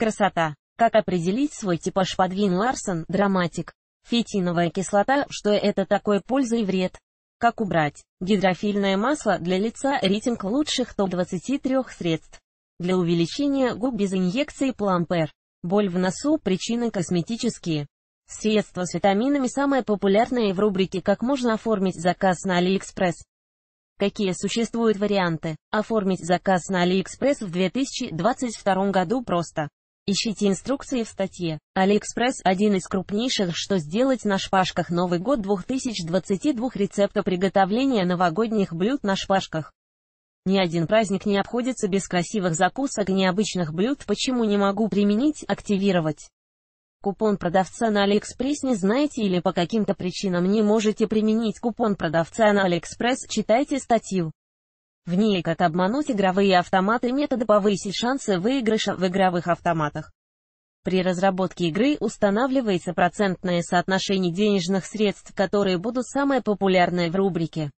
Красота. Как определить свой типаж Подвин Ларсон, драматик? Фетиновая кислота, что это такое польза и вред? Как убрать? Гидрофильное масло для лица рейтинг лучших топ-23 средств. Для увеличения губ без инъекции Плампер. Боль в носу – причины косметические. Средства с витаминами самые популярные в рубрике «Как можно оформить заказ на Алиэкспресс». Какие существуют варианты? Оформить заказ на Алиэкспресс в 2022 году просто. Ищите инструкции в статье. Алиэкспресс – один из крупнейших «Что сделать на шпажках Новый год 2022» рецепта приготовления новогодних блюд на шпажках. Ни один праздник не обходится без красивых закусок и необычных блюд, почему не могу применить, активировать. Купон продавца на Алиэкспресс не знаете или по каким-то причинам не можете применить купон продавца на Алиэкспресс, читайте статью. В ней как обмануть игровые автоматы методы повысить шансы выигрыша в игровых автоматах. При разработке игры устанавливается процентное соотношение денежных средств, которые будут самые популярные в рубрике.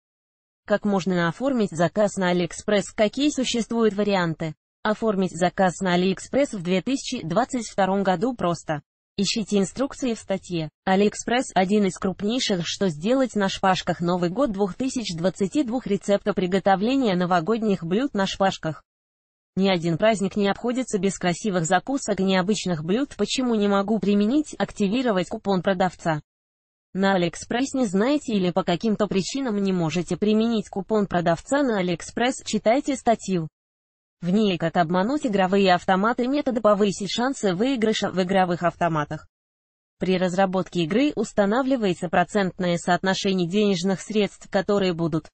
Как можно оформить заказ на Алиэкспресс? Какие существуют варианты? Оформить заказ на Алиэкспресс в 2022 году просто. Ищите инструкции в статье. Алиэкспресс – один из крупнейших «Что сделать на шпажках Новый год 2022» рецепта приготовления новогодних блюд на шпажках. Ни один праздник не обходится без красивых закусок и необычных блюд. Почему не могу применить, активировать купон продавца? На Алиэкспресс не знаете или по каким-то причинам не можете применить купон продавца на Алиэкспресс, читайте статью. В ней как обмануть игровые автоматы методы повысить шансы выигрыша в игровых автоматах. При разработке игры устанавливается процентное соотношение денежных средств, которые будут